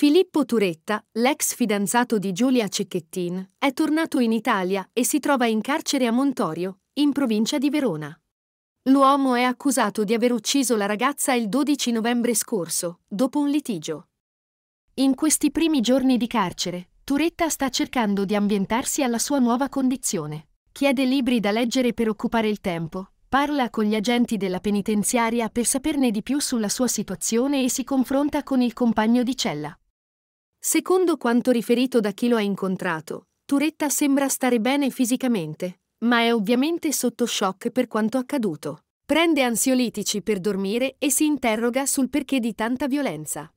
Filippo Turetta, l'ex fidanzato di Giulia Cecchettin, è tornato in Italia e si trova in carcere a Montorio, in provincia di Verona. L'uomo è accusato di aver ucciso la ragazza il 12 novembre scorso, dopo un litigio. In questi primi giorni di carcere, Turetta sta cercando di ambientarsi alla sua nuova condizione. Chiede libri da leggere per occupare il tempo, Parla con gli agenti della penitenziaria per saperne di più sulla sua situazione e si confronta con il compagno di cella. Secondo quanto riferito da chi lo ha incontrato, Turetta sembra stare bene fisicamente, ma è ovviamente sotto shock per quanto accaduto. Prende ansiolitici per dormire e si interroga sul perché di tanta violenza.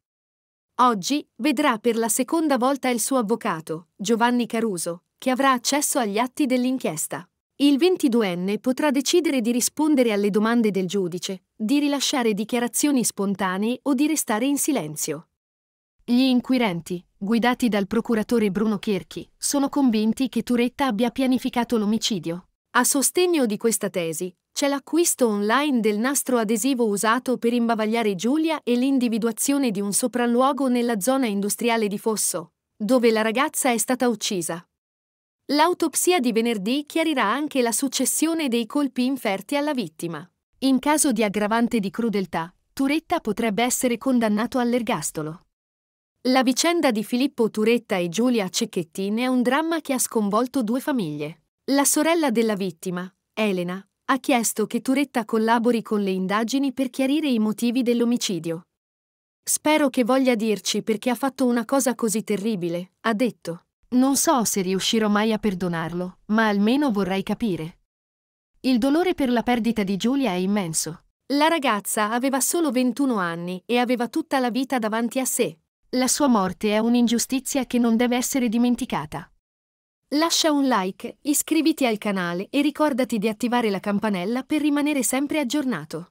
Oggi vedrà per la seconda volta il suo avvocato, Giovanni Caruso, che avrà accesso agli atti dell'inchiesta. Il 22enne potrà decidere di rispondere alle domande del giudice, di rilasciare dichiarazioni spontanee o di restare in silenzio. Gli inquirenti, guidati dal procuratore Bruno Cherchi, sono convinti che Turetta abbia pianificato l'omicidio. A sostegno di questa tesi, c'è l'acquisto online del nastro adesivo usato per imbavagliare Giulia e l'individuazione di un sopralluogo nella zona industriale di Fosso, dove la ragazza è stata uccisa. L'autopsia di venerdì chiarirà anche la successione dei colpi inferti alla vittima. In caso di aggravante di crudeltà, Turetta potrebbe essere condannato all'ergastolo. La vicenda di Filippo Turetta e Giulia Cecchettin è un dramma che ha sconvolto due famiglie. La sorella della vittima, Elena, ha chiesto che Turetta collabori con le indagini per chiarire i motivi dell'omicidio. Spero che voglia dirci perché ha fatto una cosa così terribile, ha detto. Non so se riuscirò mai a perdonarlo, ma almeno vorrei capire. Il dolore per la perdita di Giulia è immenso. La ragazza aveva solo 21 anni e aveva tutta la vita davanti a sé. La sua morte è un'ingiustizia che non deve essere dimenticata. Lascia un like, iscriviti al canale e ricordati di attivare la campanella per rimanere sempre aggiornato.